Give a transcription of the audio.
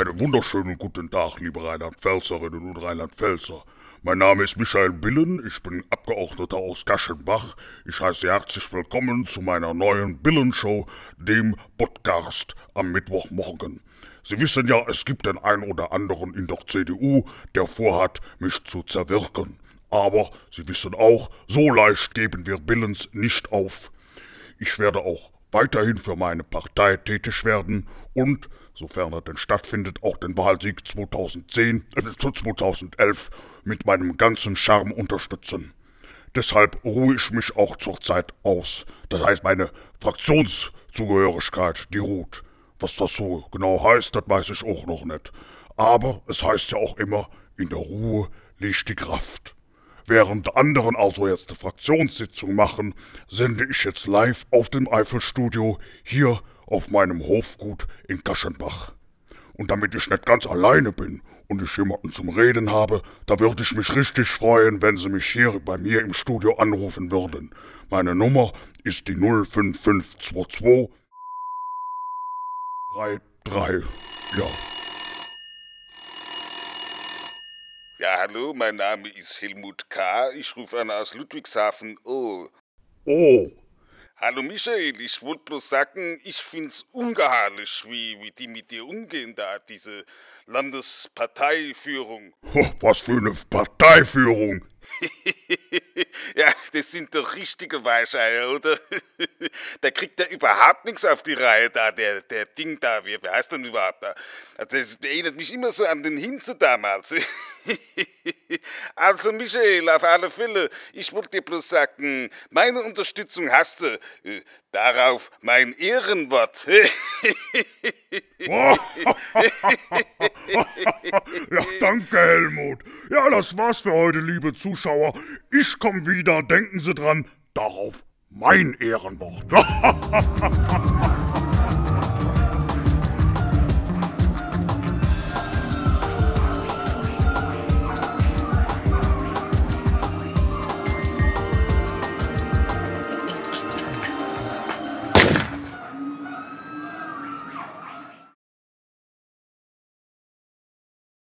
Einen wunderschönen guten Tag, liebe Rheinland-Pfälzerinnen und Rheinland-Pfälzer. Mein Name ist Michael Billen, ich bin Abgeordneter aus Gaschenbach. Ich heiße Sie herzlich willkommen zu meiner neuen Billenshow, dem Podcast am Mittwochmorgen. Sie wissen ja, es gibt den einen oder anderen in der CDU, der vorhat, mich zu zerwirken. Aber Sie wissen auch, so leicht geben wir Billens nicht auf. Ich werde auch weiterhin für meine Partei tätig werden und, sofern er denn stattfindet, auch den Wahlsieg 2010 äh, zu äh, 2011 mit meinem ganzen Charme unterstützen. Deshalb ruhe ich mich auch zurzeit aus. Das heißt, meine Fraktionszugehörigkeit, die ruht. Was das so genau heißt, das weiß ich auch noch nicht. Aber es heißt ja auch immer, in der Ruhe liegt die Kraft. Während anderen also jetzt eine Fraktionssitzung machen, sende ich jetzt live auf dem Eifelstudio hier auf meinem Hofgut in Kaschenbach. Und damit ich nicht ganz alleine bin und ich jemanden zum Reden habe, da würde ich mich richtig freuen, wenn Sie mich hier bei mir im Studio anrufen würden. Meine Nummer ist die 05522 33. Ja. Ja, hallo, mein Name ist Helmut K. Ich rufe an aus Ludwigshafen. Oh. Oh. Hallo Michael, ich wollte bloß sagen, ich find's ungeharrlich, wie, wie die mit dir umgehen da, diese Landesparteiführung. was für eine Parteiführung! ja, das sind doch richtige Weicheier, oder? da kriegt der überhaupt nichts auf die Reihe da, der, der Ding da, wie, wie heißt denn überhaupt da? Also das erinnert mich immer so an den Hinze damals. also Michael, auf alle Fälle, ich wollte dir bloß sagen, meine Unterstützung hast du. Äh, darauf mein Ehrenwort. ja, danke, Helmut. Ja, das war's für heute, liebe Zuschauer. Ich komm wieder, denken Sie dran, darauf mein Ehrenwort.